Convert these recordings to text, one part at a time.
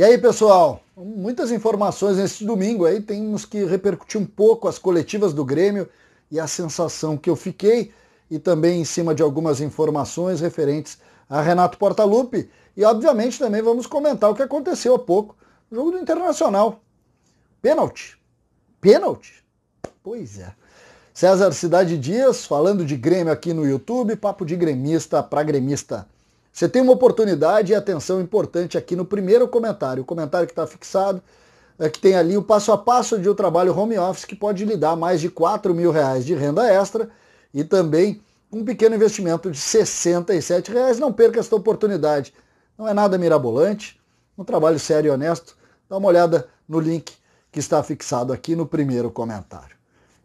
E aí, pessoal? Muitas informações neste domingo aí, temos que repercutir um pouco as coletivas do Grêmio e a sensação que eu fiquei e também em cima de algumas informações referentes a Renato Portaluppi e obviamente também vamos comentar o que aconteceu há pouco no jogo do Internacional. Pênalti. Pênalti? Pois é. César Cidade Dias falando de Grêmio aqui no YouTube, papo de gremista para gremista. Você tem uma oportunidade e atenção importante aqui no primeiro comentário, o comentário que está fixado, é que tem ali o passo a passo de um trabalho home office que pode lhe dar mais de 4 mil reais de renda extra e também um pequeno investimento de 67 reais. Não perca esta oportunidade. Não é nada mirabolante, um trabalho sério e honesto. Dá uma olhada no link que está fixado aqui no primeiro comentário.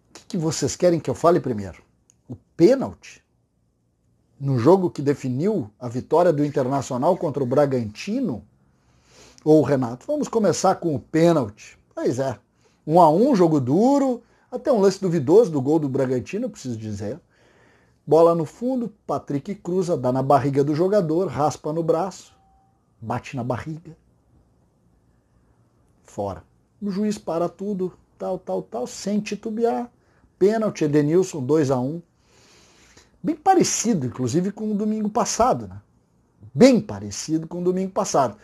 O que, que vocês querem que eu fale primeiro? O pênalti? No jogo que definiu a vitória do Internacional contra o Bragantino, ou o Renato? Vamos começar com o pênalti. Pois é, um a um, jogo duro, até um lance duvidoso do gol do Bragantino, preciso dizer. Bola no fundo, Patrick cruza, dá na barriga do jogador, raspa no braço, bate na barriga. Fora. O juiz para tudo, tal, tal, tal, sem titubear. Pênalti, Edenilson, 2 a 1 um bem parecido, inclusive, com o domingo passado. Né? Bem parecido com o domingo passado.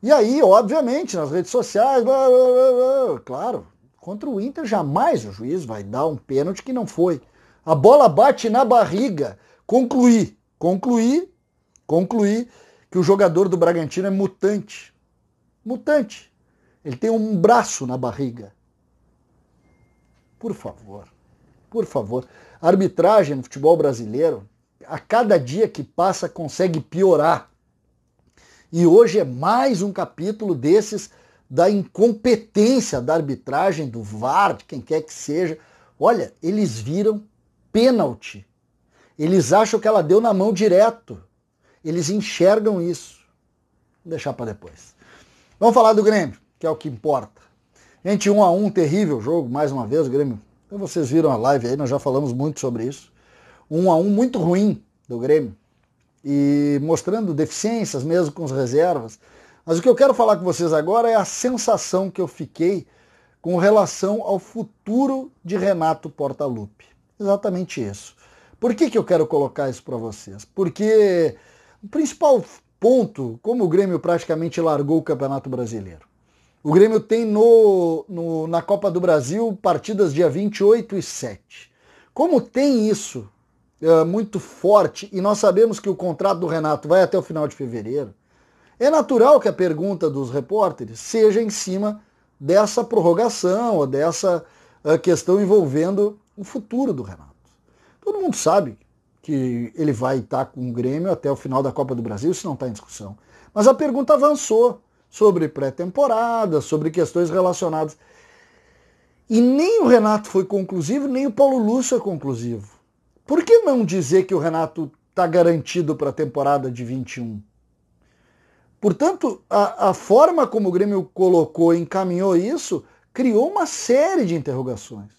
E aí, obviamente, nas redes sociais, blá, blá, blá, claro, contra o Inter jamais o juiz vai dar um pênalti que não foi. A bola bate na barriga. Concluí, concluí, concluí que o jogador do Bragantino é mutante. Mutante. Ele tem um braço na barriga. Por favor por favor. Arbitragem no futebol brasileiro, a cada dia que passa, consegue piorar. E hoje é mais um capítulo desses da incompetência da arbitragem, do VAR, de quem quer que seja. Olha, eles viram pênalti. Eles acham que ela deu na mão direto. Eles enxergam isso. Vou deixar para depois. Vamos falar do Grêmio, que é o que importa. Gente, um a um, terrível jogo, mais uma vez, o Grêmio então, vocês viram a live aí, nós já falamos muito sobre isso. Um a um muito ruim do Grêmio. E mostrando deficiências mesmo com as reservas. Mas o que eu quero falar com vocês agora é a sensação que eu fiquei com relação ao futuro de Renato Portaluppi. Exatamente isso. Por que, que eu quero colocar isso para vocês? Porque o principal ponto, como o Grêmio praticamente largou o Campeonato Brasileiro, o Grêmio tem no, no, na Copa do Brasil partidas dia 28 e 7. Como tem isso é, muito forte e nós sabemos que o contrato do Renato vai até o final de fevereiro, é natural que a pergunta dos repórteres seja em cima dessa prorrogação ou dessa uh, questão envolvendo o futuro do Renato. Todo mundo sabe que ele vai estar com o Grêmio até o final da Copa do Brasil, isso não está em discussão. Mas a pergunta avançou sobre pré-temporada, sobre questões relacionadas. E nem o Renato foi conclusivo, nem o Paulo Lúcio é conclusivo. Por que não dizer que o Renato está garantido para a temporada de 21? Portanto, a, a, forma como o Grêmio colocou encaminhou isso criou uma série de interrogações.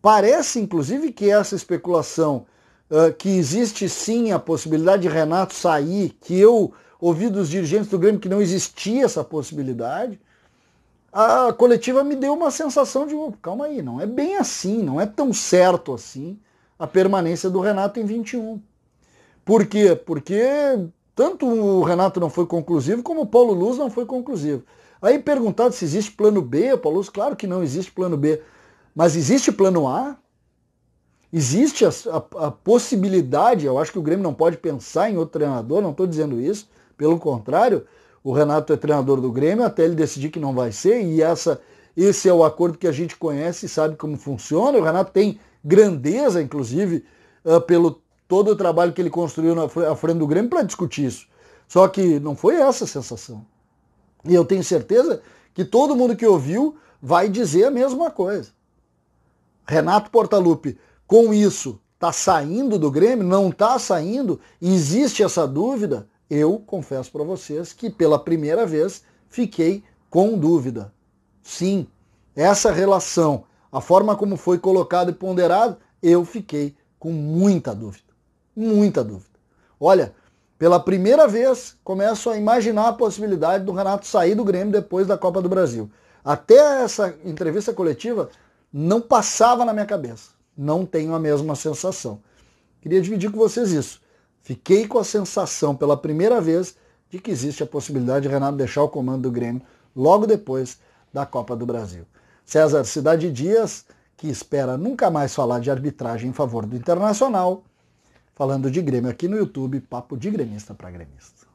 Parece, inclusive, que essa especulação uh, que existe sim a possibilidade de Renato sair, que eu ouvi dos dirigentes do Grêmio que não existia essa possibilidade, a coletiva me deu uma sensação de, oh, calma aí, não é bem assim, não é tão certo assim a permanência do Renato em 21. Por quê? Porque tanto o Renato não foi conclusivo, como o Paulo Luz não foi conclusivo. Aí perguntado se existe plano B, o Paulo Luz, claro que não existe plano B, mas existe plano A? Existe a, a, a possibilidade, eu acho que o Grêmio não pode pensar em outro treinador, não estou dizendo isso, pelo contrário, o Renato é treinador do Grêmio até ele decidir que não vai ser e essa esse é o acordo que a gente conhece e sabe como funciona. O Renato tem grandeza, inclusive, ah, pelo todo o trabalho que ele construiu na frente do Grêmio para discutir isso. Só que não foi essa a sensação. E eu tenho certeza que todo mundo que ouviu vai dizer a mesma coisa. Renato Portaluppi, com isso, está saindo do Grêmio? Não está saindo? Existe essa dúvida? eu confesso para vocês que pela primeira vez fiquei com dúvida. Sim, essa relação, a forma como foi colocado e ponderado, eu fiquei com muita dúvida. Muita dúvida. Olha, pela primeira vez começo a imaginar a possibilidade do Renato sair do Grêmio depois da Copa do Brasil. Até essa entrevista coletiva não passava na minha cabeça. Não tenho a mesma sensação. Queria dividir com vocês isso. Fiquei com a sensação pela primeira vez de que existe a possibilidade de Renato deixar o comando do Grêmio logo depois da Copa do Brasil. César Cidade Dias, que espera nunca mais falar de arbitragem em favor do Internacional, falando de Grêmio aqui no YouTube, papo de gremista para gremista.